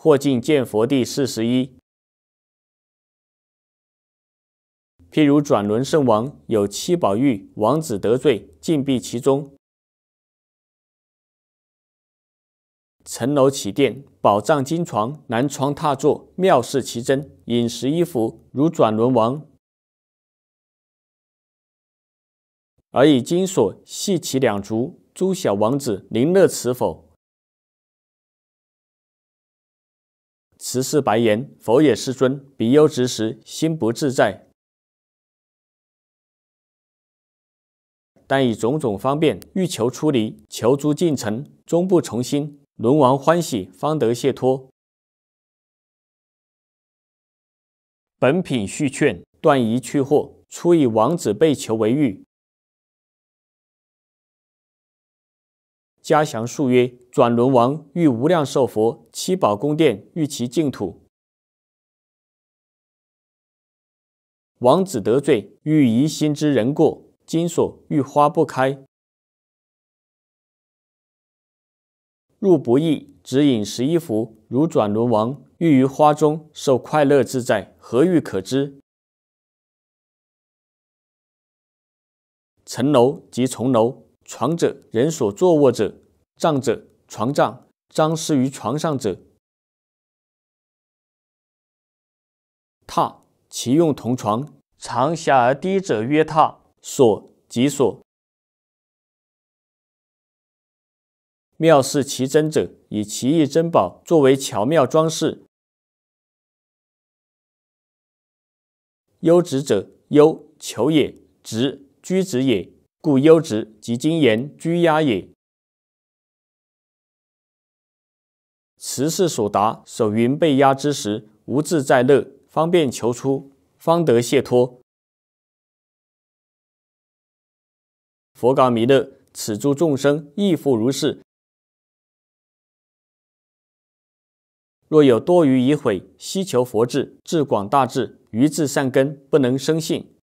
或进见佛第四十一。譬如转轮圣王有七宝玉王子得罪，禁闭其中，城楼起殿，宝藏金床，南窗榻坐，妙事奇珍，饮食衣服如转轮王。而以金锁系其两足，诸小王子，您乐此否？时世白言，佛也世尊，彼忧执时，心不自在。但以种种方便，欲求出离，求诸进程，终不从心。龙王欢喜，方得解脱。本品续劝断疑去惑，初以王子被囚为喻。嘉祥述曰。转轮王遇无量寿佛七宝宫殿遇其净土，王子得罪欲疑心之人过，金锁欲花不开。入不意只引十一福，如转轮王欲于花中受快乐自在，何欲可知？城楼即重楼，床者人所坐卧者，帐者。床帐，张饰于床上者。榻，其用同床，长狭而低者曰榻。所，即所。妙是其珍者，以其异珍宝作为巧妙装饰。优殖者，优求也，殖居殖也，故优殖即今言居压也。持氏所达，守云被压之时，无自在乐，方便求出，方得解脱。佛告弥勒：此诸众生亦复如是。若有多余已悔，希求佛智，智广大智，余智善根不能生信，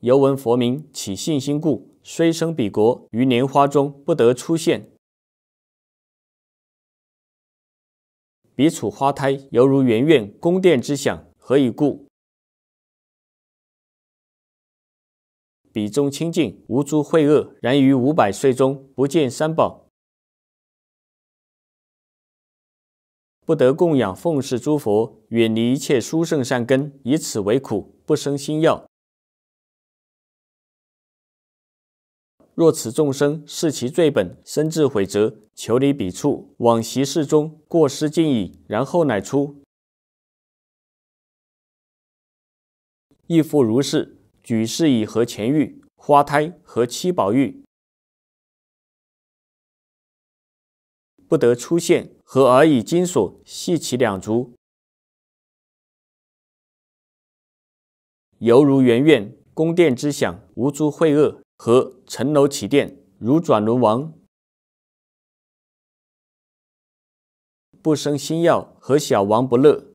犹闻佛名，起信心故。虽生彼国，于莲花中不得出现。彼处花胎犹如圆苑宫殿之响，何以故？彼中清净，无诸秽恶。然于五百岁中，不见三宝，不得供养奉侍诸佛，远离一切殊胜善根，以此为苦，不生心药。若此众生视其罪本，深至悔责，求离彼处，往昔事中过失尽矣。然后乃出。亦复如是，举世以和钱玉、花胎和七宝玉，不得出现；和而以金锁系其两足，犹如圆院宫殿之响，无诸秽恶。和城楼起殿，如转轮王，不生心药和小王不乐，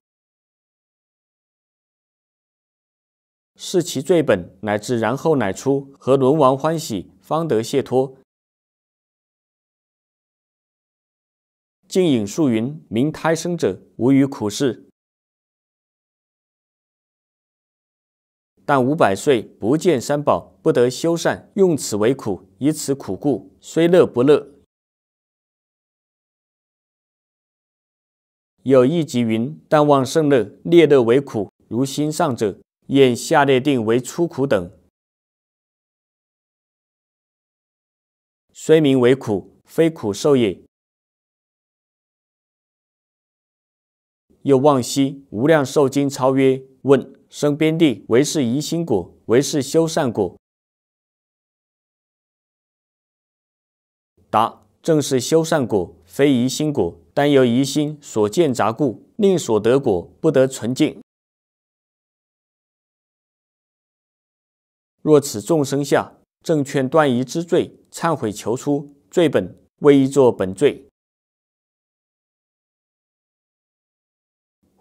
是其罪本，乃至然后乃出，和轮王欢喜，方得解脱。净影树云：明胎生者，无余苦事。但五百岁不见三宝，不得修善，用此为苦；以此苦故，虽乐不乐。有一即云：但望圣乐，劣乐为苦。如心上者，愿下列定为出苦等。虽名为苦，非苦受也。又望西无量寿经超曰：“问生边地为是疑心果，为是修善果？”答：“正是修善果，非疑心果。但由疑心所见杂故，令所得果不得纯净。若此众生下正劝断疑之罪，忏悔求出，罪本为一作本罪。”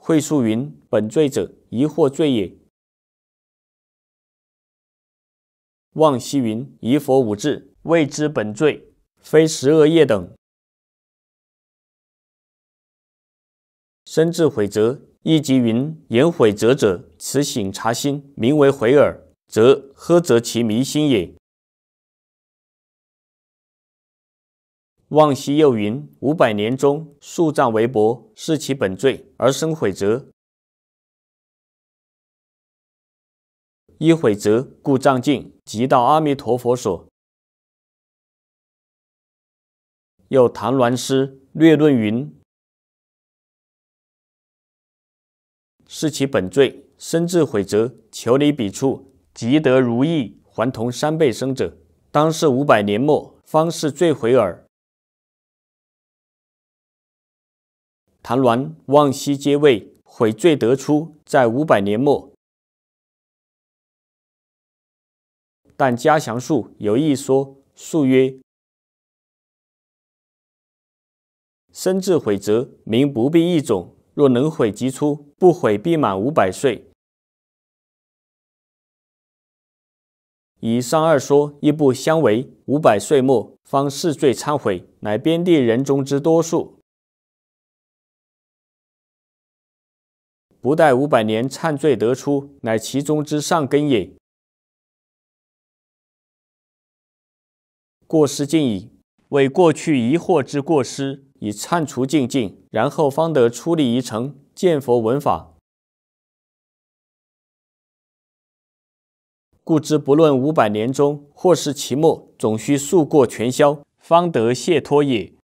慧树云：“本罪者，疑惑罪也。”望西云：“疑佛无智，未知本罪，非十恶业等，生智悔则，亦即云：“言悔则者，此醒察心，名为悔耳，则呵则其迷心也。”望西又云：“五百年中数葬为薄，是其本罪，而生悔则。一悔则，故葬尽，即到阿弥陀佛所。又唐鸾师略论云：是其本罪，生至悔则，求离彼处，即得如意还同三倍生者。当是五百年末，方是罪悔耳。”残栾望昔皆未悔罪得出，在五百年末。但嘉祥述有一说，述曰：“生至悔则名不必一种，若能悔即出，不悔必满五百岁。”以上二说亦不相违。五百岁末方是罪忏悔，乃边地人中之多数。不待五百年忏罪得出，乃其中之上根也。过失尽矣，为过去疑惑之过失，以忏除净尽，然后方得出离一成，见佛闻法。故之不论五百年中或是其末，总须数过全消，方得谢脱也。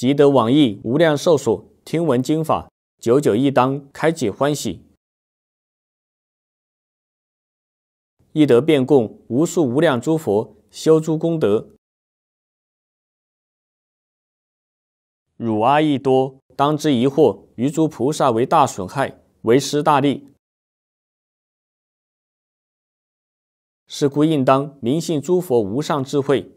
即得往诣无量寿所，听闻经法，久久亦当开解欢喜；亦得遍供无数无量诸佛，修诸功德。汝阿逸多，当知疑惑于诸菩萨为大损害，为失大利。是故应当明信诸佛无上智慧。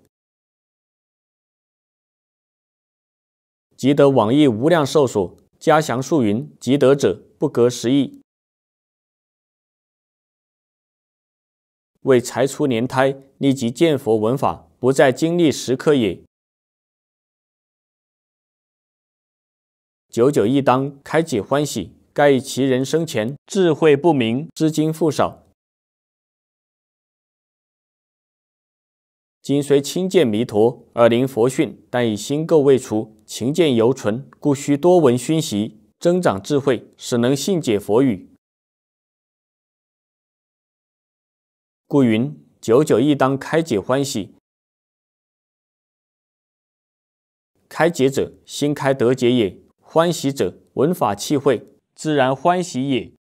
即得往易无量寿所。加祥述云：即得者，不隔十亿，为财出莲胎，立即见佛闻法，不再经历时刻也。九九一当开启欢喜。盖以其人生前智慧不明，知经复少，今虽亲见弥陀，而临佛训，但以心垢未除。情见犹存，故需多闻熏习，增长智慧，使能信解佛语。故云：“九九亦当开解欢喜。开解者，心开得解也；欢喜者，闻法气会，自然欢喜也。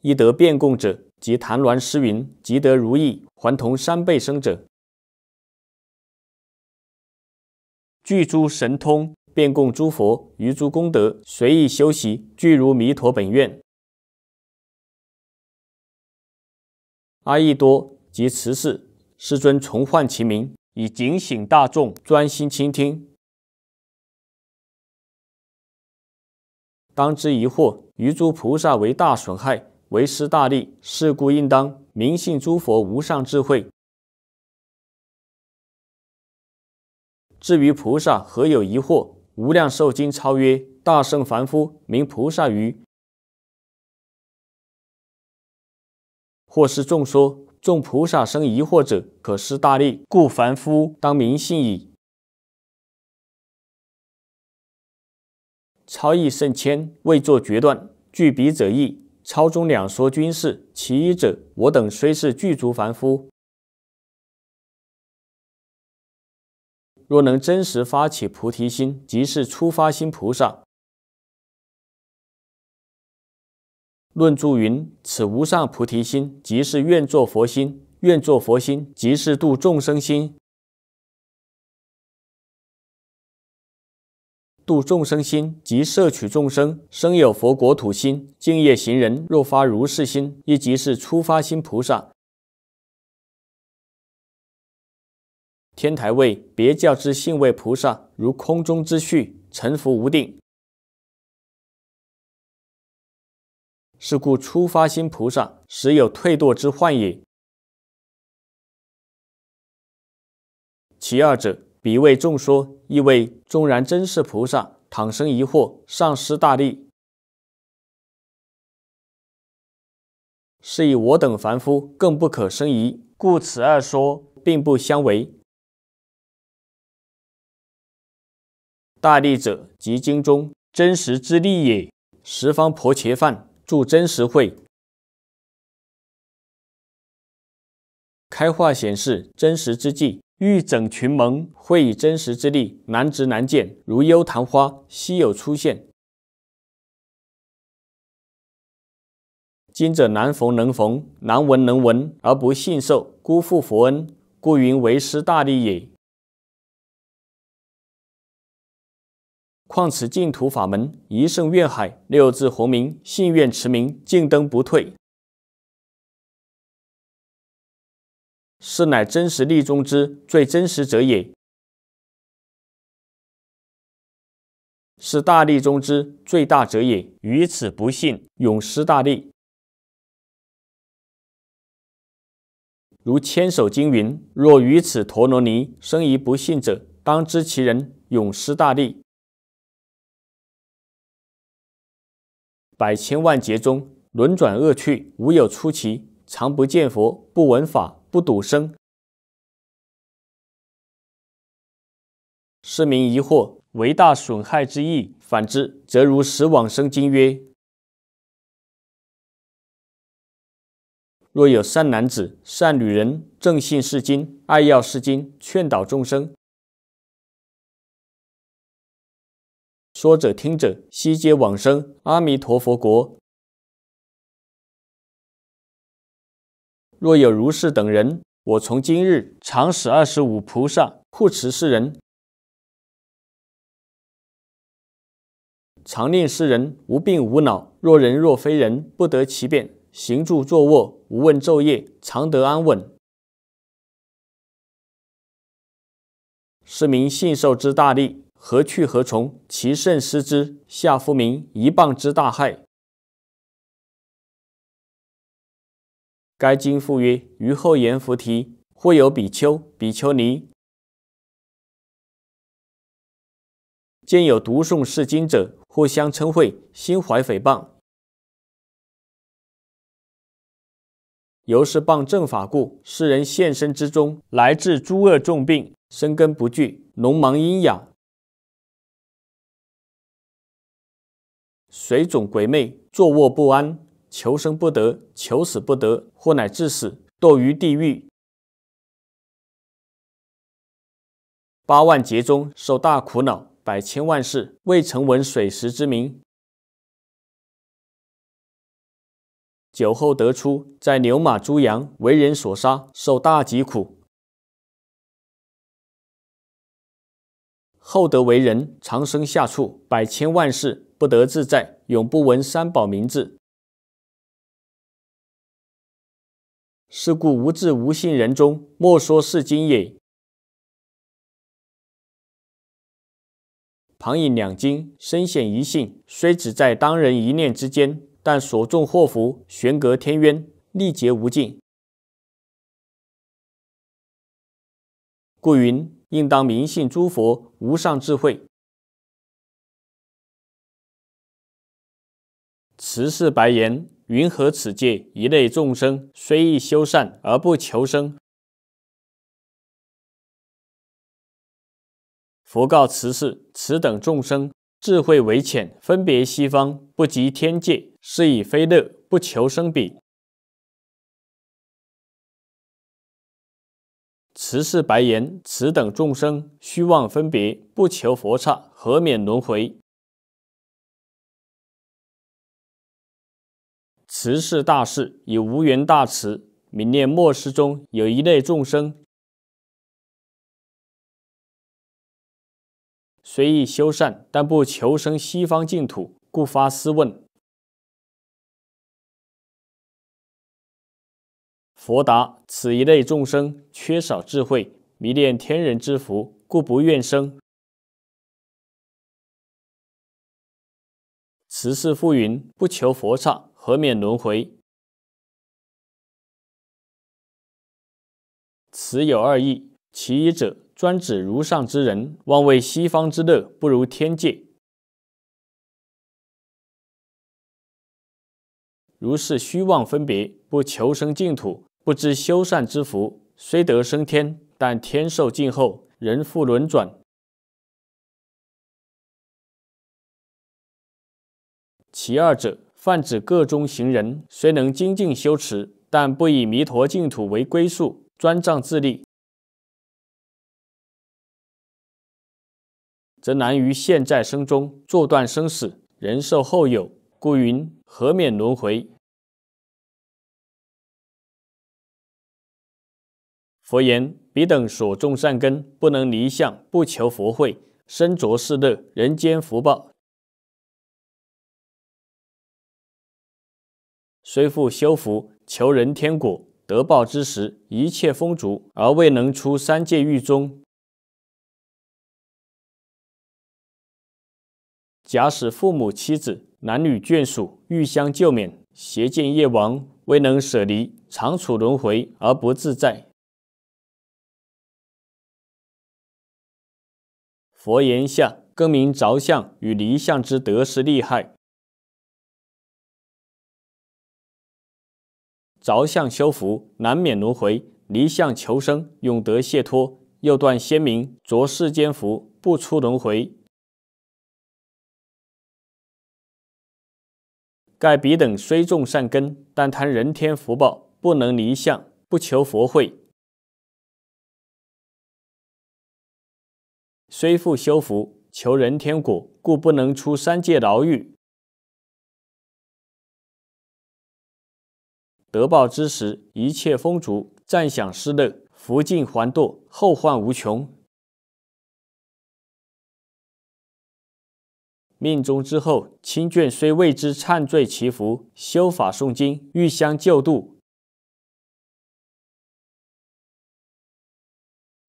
一得辩供者，即谭鸾诗云：‘即得如意还同三倍生者。’具诸神通，便供诸佛；于诸功德，随意修习，具如弥陀本愿。阿逸多及慈氏，师尊重唤其名，以警醒大众，专心倾听。当知疑惑于诸菩萨为大损害，为失大利，是故应当明信诸佛无上智慧。至于菩萨何有疑惑？无量寿经超曰：“大圣凡夫名菩萨于，或是众说，众菩萨生疑惑者，可施大力，故凡夫当明信矣。”超意甚谦，未作决断。据彼者意，超中两说均是。其一者，我等虽是具足凡夫。若能真实发起菩提心，即是初发心菩萨。论著云：此无上菩提心，即是愿做佛心；愿做佛心，即是度众生心；度众生心，即摄取众生。生有佛国土心，净业行人若发如是心，亦即是初发心菩萨。天台位别教之信位菩萨，如空中之序，沉浮无定。是故初发心菩萨，实有退堕之患也。其二者，彼谓众说，亦谓纵然真是菩萨，倘生疑惑，丧失大利。是以我等凡夫，更不可生疑。故此二说，并不相违。大力者即经中真实之力也。十方婆伽梵助真实会，开化显示真实之际，欲整群蒙，会以真实之力，难值难见，如幽昙花，稀有出现。今者难逢能逢，难闻能闻，而不信受，辜负佛恩，故云为师大力也。况此净土法门，一圣愿海，六字洪名，信愿持名，净灯不退，是乃真实利中之最真实者也；是大力中之最大者也。于此不信，永失大力。如千手经云：“若于此陀罗尼生于不信者，当知其人永失大力。”百千万劫中，轮转恶趣，无有出奇。常不见佛，不闻法，不睹生。世民疑惑，为大损害之意。反之，则如《十往生经》曰：“若有善男子、善女人，正信是经，爱要是经，劝导众生。”说者听者悉皆往生阿弥陀佛国。若有如是等人，我从今日常使二十五菩萨护持是人，常令世人无病无恼。若人若非人，不得其便，行住坐卧，无问昼夜，常得安稳。是名信受之大力。何去何从？其甚失之，下夫民一棒之大害。该经复曰：于后言菩提，或有比丘、比丘尼，见有读诵是经者，互相称会，心怀诽谤。由是谤正法故，世人现身之中，来治诸恶重病，生根不惧，浓芒阴养。水肿鬼魅，坐卧不安，求生不得，求死不得，或乃至死，堕于地狱。八万劫中受大苦恼，百千万世未曾闻水石之名。酒后得出，在牛马猪羊为人所杀，受大疾苦。后得为人，长生下处，百千万世。不得自在，永不闻三宝名字。是故无智无信人中，莫说是经也。旁引两经，深显一信。虽只在当人一念之间，但所种祸福，悬隔天渊，历劫无尽。故云：应当明信诸佛无上智慧。慈氏白言：“云何此界一类众生，虽欲修善而不求生？”佛告慈氏：“此等众生智慧为浅，分别西方不及天界，是以非乐，不求生彼。”慈氏白言：“此等众生虚妄分别，不求佛刹，何免轮回？”慈氏大士以无缘大慈，明念末世中有一类众生，随意修善，但不求生西方净土，故发思问。佛答：此一类众生缺少智慧，迷恋天人之福，故不愿生。慈氏复云：不求佛刹。何免轮回？此有二义：其一者，专指如上之人，妄为西方之乐不如天界；如是虚妄分别，不求生净土，不知修善之福，虽得升天，但天寿尽后，人复轮转。其二者。泛指各中行人，虽能精进修持，但不以弥陀净土为归宿，专仗自力，则难于现在生中坐断生死，人寿后有，故云何免轮回？佛言：彼等所种善根，不能离相，不求佛慧，身着世乐，人间福报。虽复修福，求人天果，得报之时，一切丰足，而未能出三界狱中。假使父母、妻子、男女眷属欲相救免，邪见业亡，未能舍离，常处轮回而不自在。佛言下，更名着相与离相之得失利害。着相修福，难免轮回；离相求生，永得解脱。又断仙名，着世间福，不出轮回。盖彼等虽种善根，但贪人天福报，不能离相，不求佛慧。虽复修福，求人天果，故不能出三界牢狱。得报之时，一切丰足，暂享施乐；福尽还堕，后患无穷。命中之后，亲眷虽为之忏罪祈福、修法诵经、欲相救度，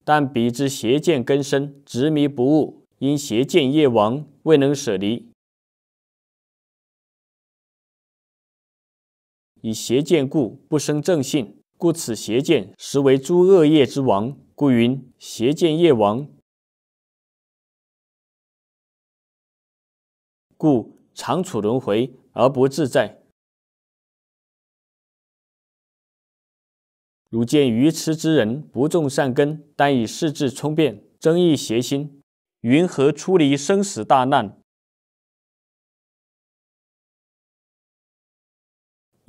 但彼之邪见根深，执迷不悟，因邪见业亡，未能舍离。以邪见故，不生正性，故此邪见实为诸恶业之王，故云邪见业王，故常处轮回而不自在。汝见愚痴之人，不种善根，但以世智充辩，增益邪心，云何出离生死大难？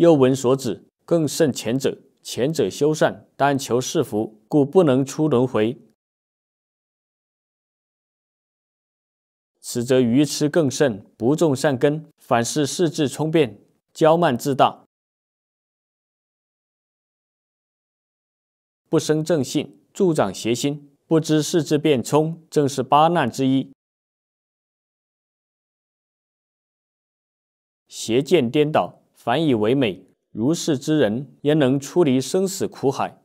又闻所指，更甚前者。前者修善，但求是福，故不能出轮回。此则愚痴更甚，不种善根，反是世智充变，骄慢自大，不生正信，助长邪心，不知世智变冲，正是八难之一，邪见颠倒。凡以为美，如是之人，焉能出离生死苦海？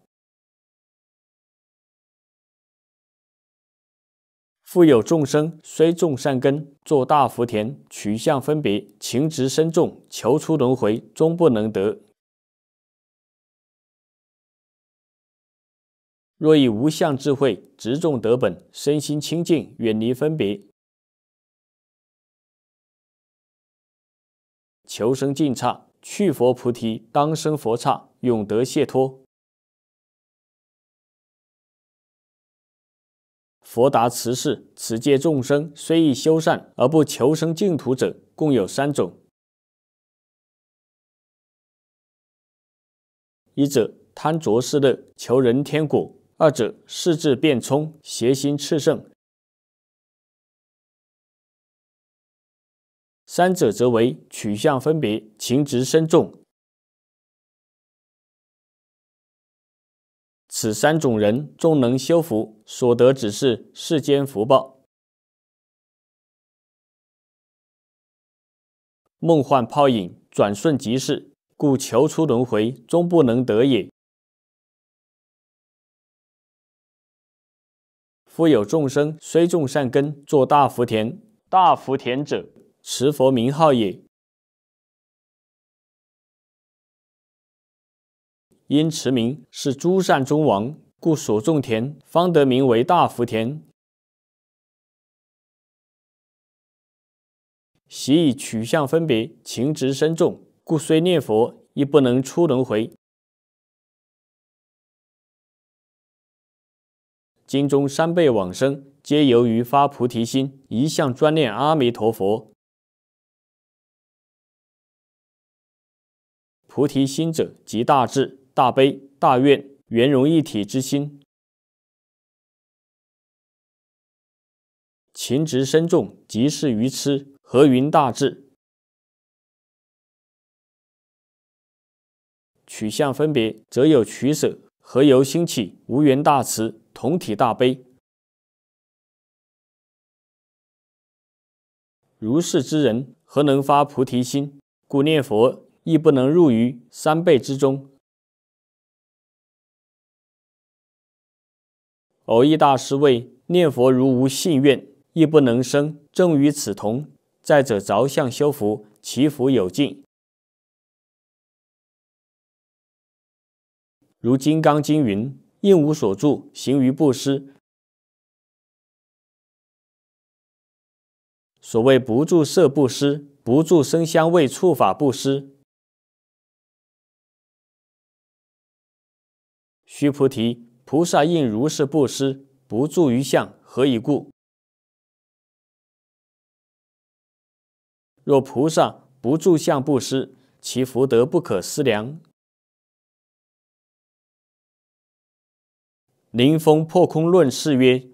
复有众生，虽种善根，做大福田，取向分别，情执深重，求出轮回，终不能得。若以无相智慧，执众得本，身心清净，远离分别。求生净差，去佛菩提，当生佛刹，永得解脱。佛答慈氏：此界众生虽亦修善，而不求生净土者，共有三种：一者贪着世乐，求人天果；二者世智变聪，邪心炽盛。三者则为取向分别，情直深重。此三种人终能修福，所得只是世间福报，梦幻泡影，转瞬即逝，故求出轮回终不能得也。夫有众生虽种善根，作大福田，大福田者。持佛名号也，因持名是诸善中王，故所种田方得名为大福田。习以取向分别，情执深重，故虽念佛亦不能出轮回。经中三辈往生，皆由于发菩提心，一向专念阿弥陀佛。菩提心者，即大智、大悲、大愿、圆融一体之心。情执深重，即是愚痴，何云大智？取向分别，则有取舍，何由兴起无缘大慈、同体大悲？如是之人，何能发菩提心？故念佛。亦不能入于三辈之中。偶一大师谓念佛如无信愿，亦不能生。正与此同。再者着相修福，其福有尽。如《金刚经》云：“应无所住，行于布施。”所谓不住色布施，不住声香味触法布施。须菩提，菩萨应如是布施，不住于相，何以故？若菩萨不住相布施，其福德不可思量。《灵峰破空论》是曰：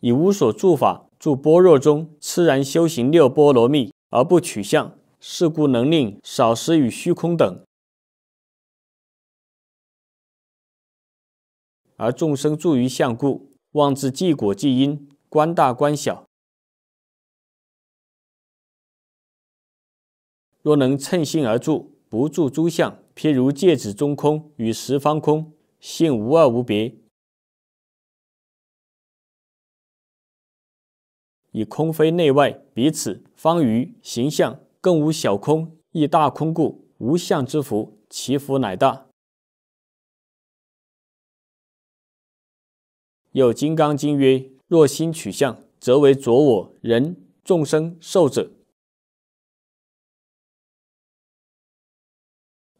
以无所住法住般若中，痴然修行六波罗蜜，而不取相，是故能令少时与虚空等。而众生住于相故，妄自即果即因，观大观小。若能称心而住，不住诸相，譬如芥子中空与十方空，性无二无别。以空非内外彼此方于形象，更无小空亦大空故，无相之福，其福乃大。有《金刚经》曰：“若心取相，则为着我人众生寿者。”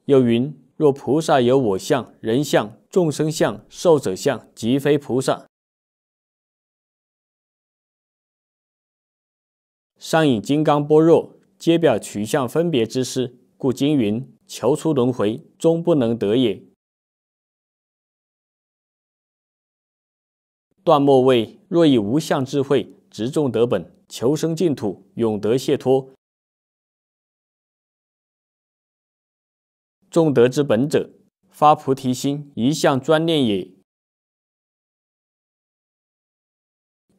又云：“若菩萨有我相人相众生相寿者相，即非菩萨。”上引金刚般若，皆表取相分别之事，故经云：“求出轮回，终不能得也。”段末谓：若以无相智慧执众得本，求生净土，永得解脱。众德之本者，发菩提心，一向专念也。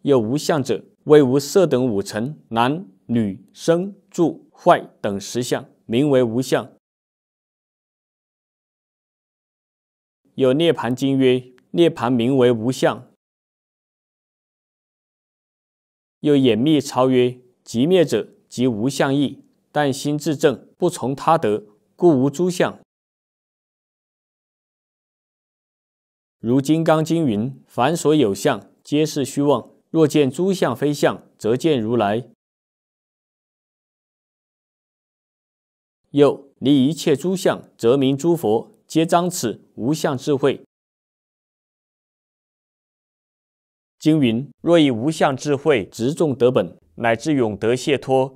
有无相者，谓无色等五尘，男、女、生、住、坏等十相，名为无相。有涅盘经曰：涅盘名为无相。又掩密超曰：“即灭者，即无相意，但心自正，不从他得，故无诸相。如《金刚经》云：‘凡所有相，皆是虚妄。若见诸相非相，则见如来。’又离一切诸相，则名诸佛，皆彰此无相智慧。”经云：若以无相智慧执众得本，乃至永得解脱。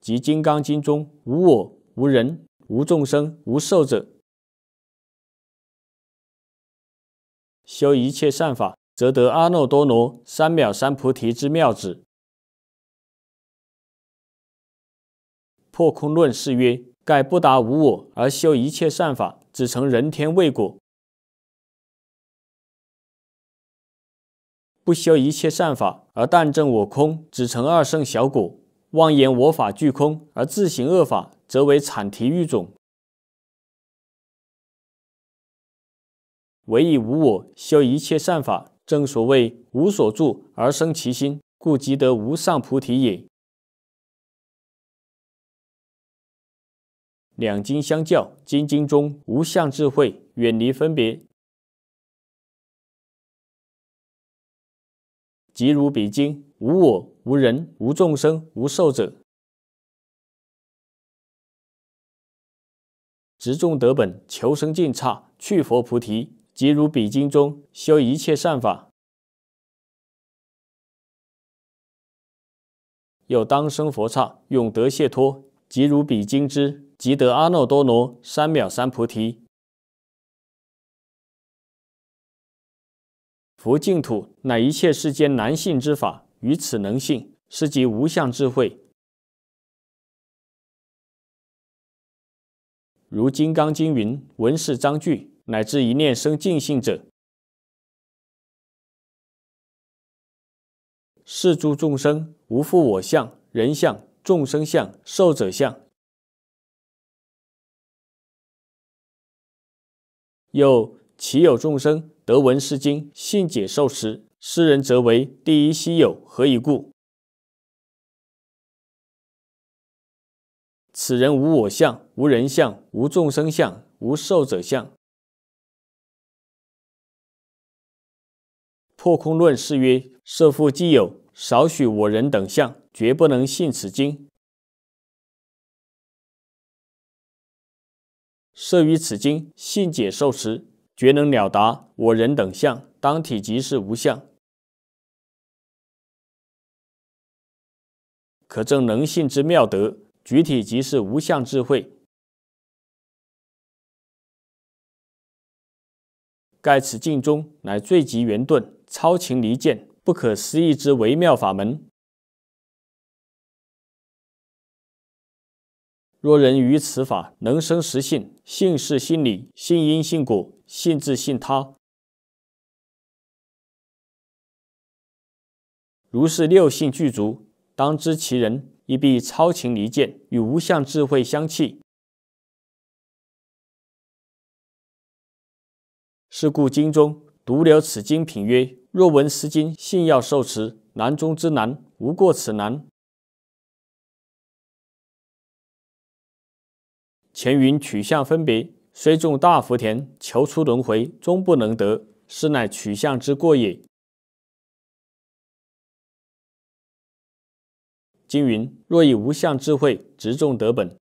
即《金刚经》中“无我、无人、无众生、无寿者”，修一切善法，则得阿耨多罗三藐三菩提之妙旨。破空论释曰：盖不达无我而修一切善法，只成人天未果。不修一切善法，而但证我空，只成二圣小果；妄言我法具空，而自行恶法，则为惨啼狱种。唯以无我修一切善法，正所谓无所住而生其心，故即得无上菩提也。两经相较，经经中无相智慧，远离分别。即如比经无我无人无众生无寿者，执众得本求生净刹去佛菩提。即如比经中修一切善法，又当生佛刹永得谢脱。即如比经之即得阿耨多罗三藐三菩提。佛净土乃一切世间难信之法，于此能信，是即无相智慧。如《金刚经》云：“文士章句，乃至一念生尽性者，是诸众生无复我相、人相、众生相、寿者相，又岂有众生？”《德闻《诗经》，信解受持。诗人则为第一希有，何以故？此人无我相，无人相，无众生相，无寿者相。破空论释曰：设复既有少许我人等相，绝不能信此经。设于此经信解受持。绝能了达我人等相，当体即是无相，可证能性之妙德；举体即是无相智慧。盖此境中，乃最极圆顿、超情离见、不可思议之微妙法门。若人于此法能生实信，性是心理，性因性果。信自信他，如是六性具足，当知其人一必超情离见，与无相智慧相契。是故经中独留此经品曰：若闻斯经，信要受持，难中之难，无过此难。前云取向分别。虽种大福田，求出轮回，终不能得。是乃取相之过也。今云：若以无相智慧，执种得本，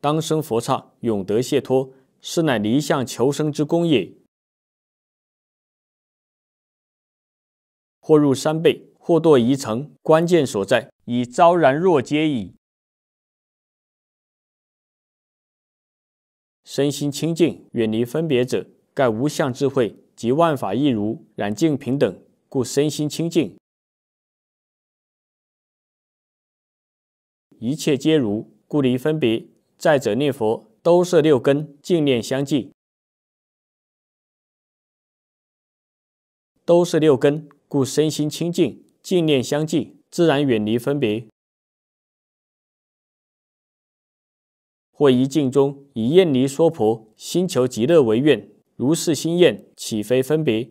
当生佛刹，永得解脱。是乃离相求生之功也。或入三辈，或堕一层，关键所在，以昭然若揭矣。身心清净，远离分别者，盖无相智慧及万法一如，染净平等，故身心清净。一切皆如，故离分别。再者，念佛都是六根净念相继，都是六根，故身心清净，净念相继，自然远离分别。或一境中以厌离娑婆心求极乐为愿，如是心厌，岂非分别？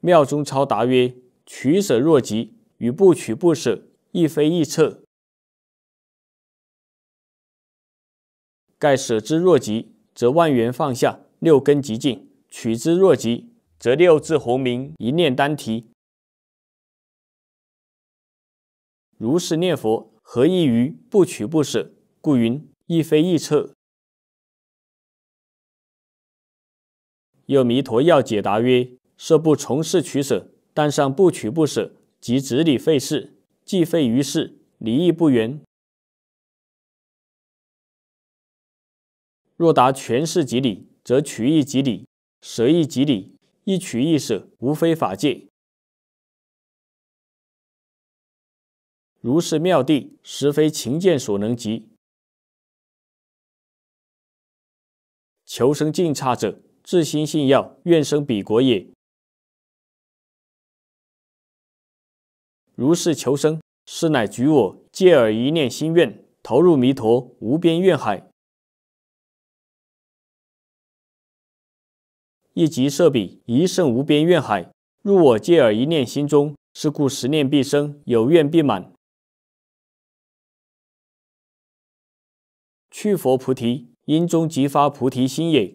妙中超答曰：取舍若即，与不取不舍，亦非易策。盖舍之若即，则万缘放下，六根即静；取之若极，则六字洪明一念单提。如是念佛，何异于不取不舍？故云亦非易彻。有弥陀要解答曰：说不从事取舍，但尚不取不舍，即执理废事，既废于事，理亦不圆。若达全势即理，则取亦即理，舍亦即理，一取一舍，无非法界。如是妙谛，实非情见所能及。求生净差者，自心信要，愿生彼国也。如是求生，是乃举我戒尔一念心愿，投入弥陀无边愿海，一即设彼一圣无边愿海，入我戒尔一念心中。是故十念必生，有愿必满。去佛菩提因中即发菩提心也，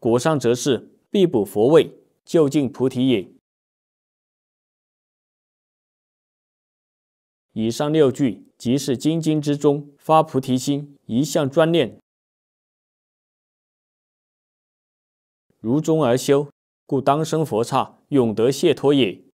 果上则是必补佛位，就近菩提也。以上六句即是《金经》之中发菩提心一项专念，如中而修，故当生佛刹，永得解脱也。